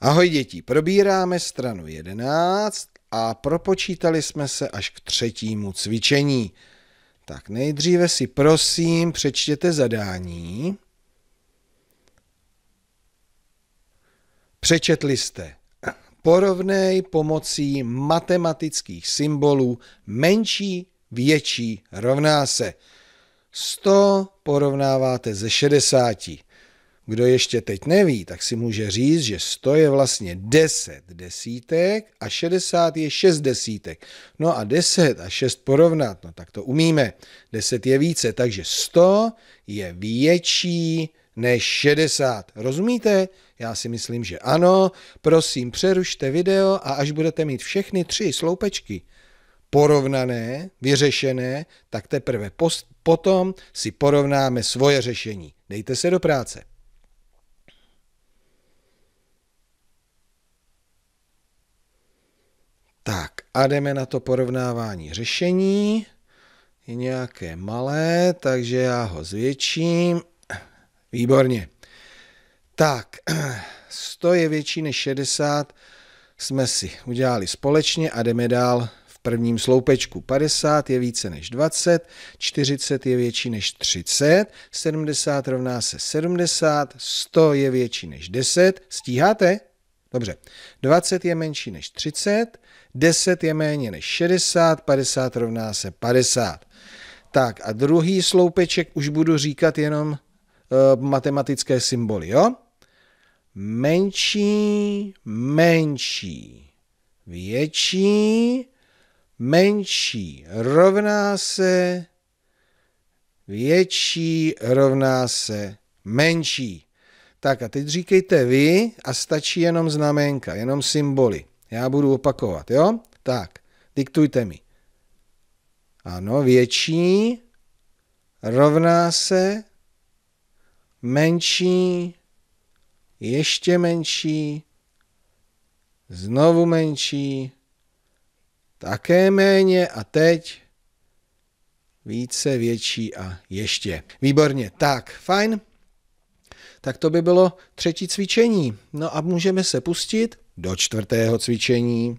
Ahoj děti, probíráme stranu 11 a propočítali jsme se až k třetímu cvičení. Tak nejdříve si prosím přečtěte zadání. Přečetli jste. Porovnej pomocí matematických symbolů menší, větší rovná se. 100 porovnáváte ze 60. Kdo ještě teď neví, tak si může říct, že 100 je vlastně 10 desítek a 60 je 6 desítek. No a 10 a 6 porovnat, no tak to umíme. 10 je více, takže 100 je větší než 60. Rozumíte? Já si myslím, že ano. Prosím, přerušte video a až budete mít všechny tři sloupečky porovnané, vyřešené, tak teprve post, potom si porovnáme svoje řešení. Dejte se do práce. a jdeme na to porovnávání řešení. Je nějaké malé, takže já ho zvětším. Výborně. Tak, 100 je větší než 60, jsme si udělali společně a jdeme dál v prvním sloupečku. 50 je více než 20, 40 je větší než 30, 70 rovná se 70, 100 je větší než 10. Stíháte? Dobře, 20 je menší než 30, 10 je méně než 60, 50 rovná se 50. Tak a druhý sloupeček už budu říkat jenom uh, matematické symboly, jo? Menší, menší, větší, menší rovná se větší rovná se menší. Tak a teď říkejte vy a stačí jenom znaménka, jenom symboly. Já budu opakovat, jo? Tak, diktujte mi. Ano, větší rovná se menší, ještě menší, znovu menší, také méně a teď více, větší a ještě. Výborně, tak, fajn tak to by bylo třetí cvičení. No a můžeme se pustit do čtvrtého cvičení.